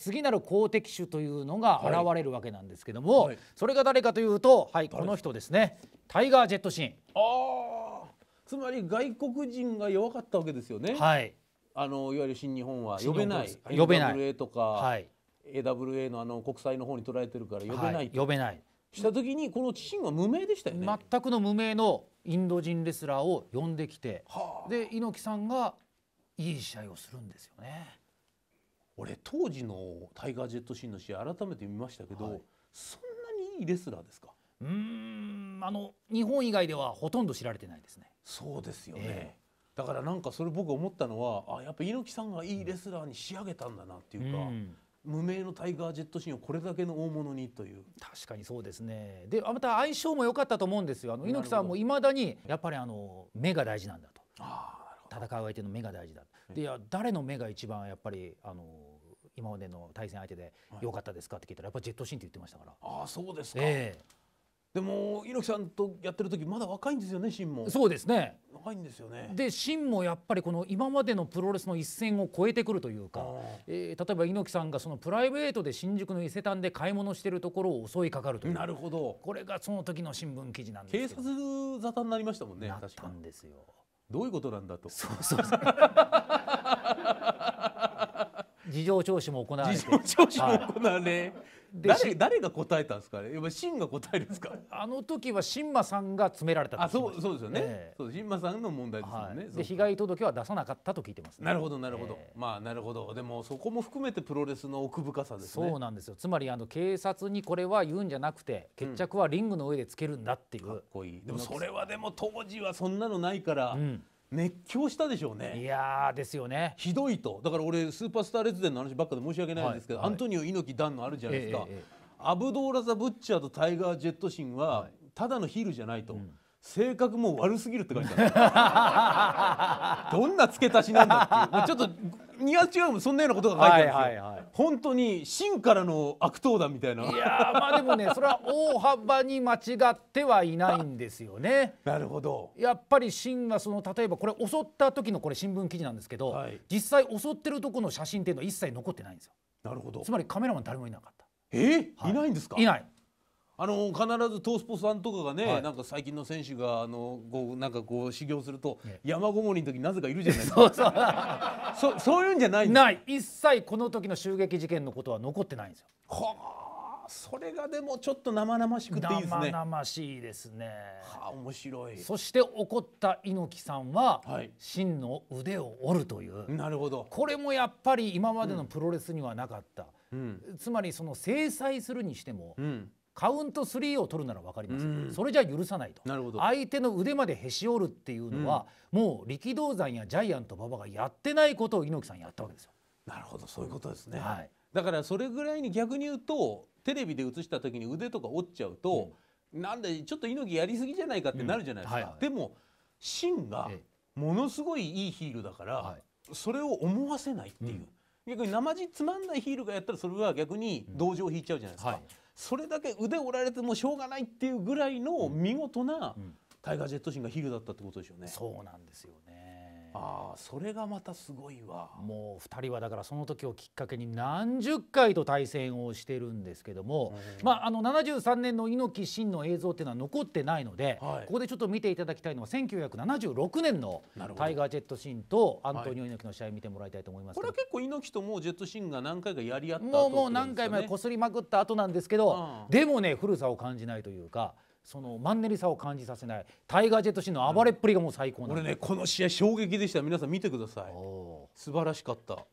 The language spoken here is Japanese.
次なる公的種というのが現れるわけなんですけども、はい、それが誰かというと、はい、この人ですねタイガー・ジェットシンあつまり外国人が弱かったわけですよね。はい、あのいわゆる新日本は呼べない呼べない w a とか、はい、AWA のあの国際の方に捉えてるから呼べない、はい、呼べないした時にこのシンは無名でしたよね全くの無名のインド人レスラーを呼んできて、はあ、で猪木さんがいい試合をするんですよね。俺当時のタイガー・ジェットシーンの試合改めて見ましたけど、はい、そんなにいいレスラーですかうんあの日本以外ではほとんど知られてないですね。そうですよね、えー、だからなんかそれ僕思ったのはあやっぱ猪木さんがいいレスラーに仕上げたんだなっていうか、うん、無名のタイガー・ジェットシーンをこれだけの大物にという確かにそうですねでまた相性も良かったと思うんですよあの猪木さんもいまだにやっぱりあの目が大事なんだと。あ戦う相手の目が大事だでや誰の目が一番やっぱりあの今までの対戦相手で良かったですかって聞いたらやっぱジェットシーンって言ってましたから。ああそうですか、えーでも猪木さんとやってる時まだ若いんですよねシンもそうですね若いんですよねでシンもやっぱりこの今までのプロレスの一線を超えてくるというか、えー、例えば猪木さんがそのプライベートで新宿の伊勢丹で買い物してるところを襲いかかるというなるほどこれがその時の新聞記事なんです警察沙汰になりましたもんねなったんですよどういうことなんだとそうそうそう 事情聴取も行われ事情聴取も行われ、誰誰が答えたんですかね。やっぱ新が答えるんですか。あの時は新馬さんが詰められたあ、そうそうですよね。えー、そう新馬さんの問題ですよね。はい、で被害届は出さなかったと聞いてます、ね、なるほどなるほど。えー、まあなるほど。でもそこも含めてプロレスの奥深さですね。そうなんですよ。つまりあの警察にこれは言うんじゃなくて決着はリングの上でつけるんだっていう。うん、かっこいい。でもそれはでも当時はそんなのないから。うん熱狂したでしょうねいやですよねひどいとだから俺スーパースター列伝の話ばっかで申し訳ないんですけど、はいはい、アントニオ猪木ダンのあるじゃないですか、ええアブドーラ・ザ・ブッチャーとタイガー・ジェットシンは、ただのヒールじゃないと。うん性格も悪すぎるって書いてある どんな付け足しなんだっていうちょっとニア違うもそんなようなことが書いてあるんですよ、はいはいはい、本当に真からの悪党だみたいないやまあでもねそれは大幅に間違ってはいないんですよね なるほどやっぱり真はその例えばこれ襲った時のこれ新聞記事なんですけど、はい、実際襲ってるとこの写真っていうのは一切残ってないんですよなるほどつまりカメラマン誰もいなかったえー、はい、いないんですかいないあの必ずトースポさんとかがね、はい、なんか最近の選手があのこうなんかこう修行すると、ね、山ごもりの時なぜかいるじゃないですか。そうそう そういうんじゃない。ない一切この時の襲撃事件のことは残ってないんですよ。はあ、それがでもちょっと生々しくていいですね。生々しいですね。はあ、面白い。そして怒った猪木さんは、はい、真の腕を折るという。なるほど。これもやっぱり今までのプロレスにはなかった。うん、つまりその制裁するにしても、うんカウント3を取るなら分かります、それじゃ許さないと相手の腕までへし折るっていうのは、うん、もう力道山やジャイアント馬場がやってないことを猪木さんやったわけですよ。なるほどそういうことですね、はい、だからそれぐらいに逆に言うとテレビで映した時に腕とか折っちゃうと、うん、なんでちょっと猪木やりすぎじゃないかってなるじゃないですか、はいはい、でも芯がものすごいいいヒールだから、それを思わせないっていう、逆に生地つまんないヒールがやったらそれは逆に同情を引いちゃうじゃないですか。はいそれだけ腕折られてもしょうがないっていうぐらいの見事なタイガー・ジェットシンがヒールだったってことですよね。そうなんですよねああそれがまたすごいわもう2人はだからその時をきっかけに何十回と対戦をしてるんですけども、うん、まあ、あの73年の猪木真の映像っていうのは残ってないので、はい、ここでちょっと見ていただきたいのは1976年のタイガー・ジェットシーンとアントニオ猪木の試合見てもらいたいと思います、はい、これは結構猪木ともうジェットシーンが何回かやり合った、もうもう何回もこすりまくった後なんですけど、うん、でもね古さを感じないというか。そのマンネリさを感じさせないタイガー・ジェット氏の暴れっぷりがもう最高な、うん、俺ねこの試合衝撃でした皆さん見てください素晴らしかった